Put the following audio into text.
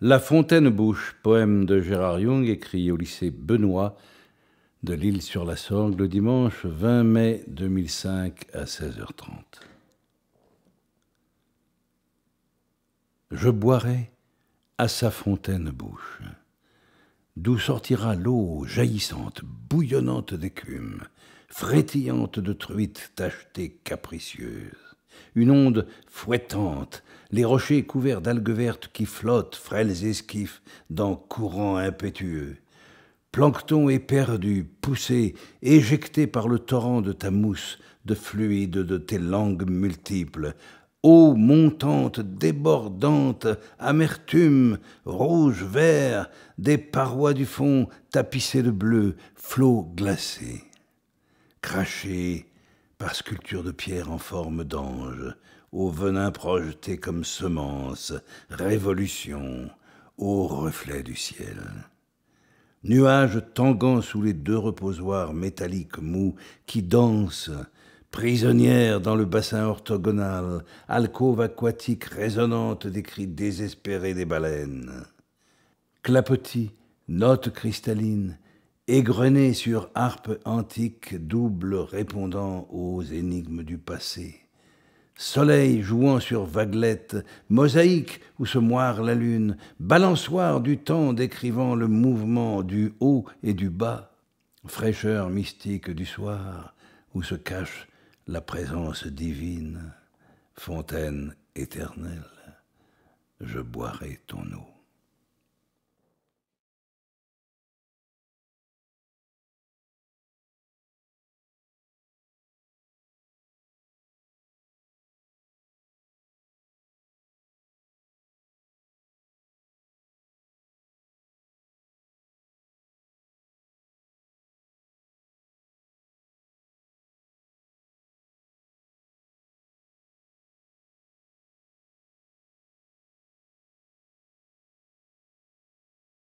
La Fontaine Bouche, poème de Gérard Jung, écrit au lycée Benoît de l'île sur la Sorgue le dimanche 20 mai 2005 à 16h30. Je boirai à sa fontaine bouche, d'où sortira l'eau jaillissante, bouillonnante d'écume, frétillante de truites tachetées capricieuses. Une onde fouettante, les rochers couverts d'algues vertes qui flottent, frêles et esquifs, dans courants impétueux. Plancton éperdu, poussé, éjecté par le torrent de ta mousse, de fluide de tes langues multiples, eau montante, débordante, amertume, rouge-vert, des parois du fond tapissées de bleu, flots glacés. Craché, par sculpture de pierre en forme d'ange, au venin projeté comme semence, révolution, au reflet du ciel. Nuages tangants sous les deux reposoirs métalliques mous qui dansent, prisonnières dans le bassin orthogonal, alcôve aquatique résonnante des cris désespérés des baleines. Clapotis, notes cristallines, égrené sur harpe antique double répondant aux énigmes du passé. Soleil jouant sur vaguelette, mosaïque où se moire la lune, balançoire du temps décrivant le mouvement du haut et du bas, fraîcheur mystique du soir où se cache la présence divine, fontaine éternelle, je boirai ton eau.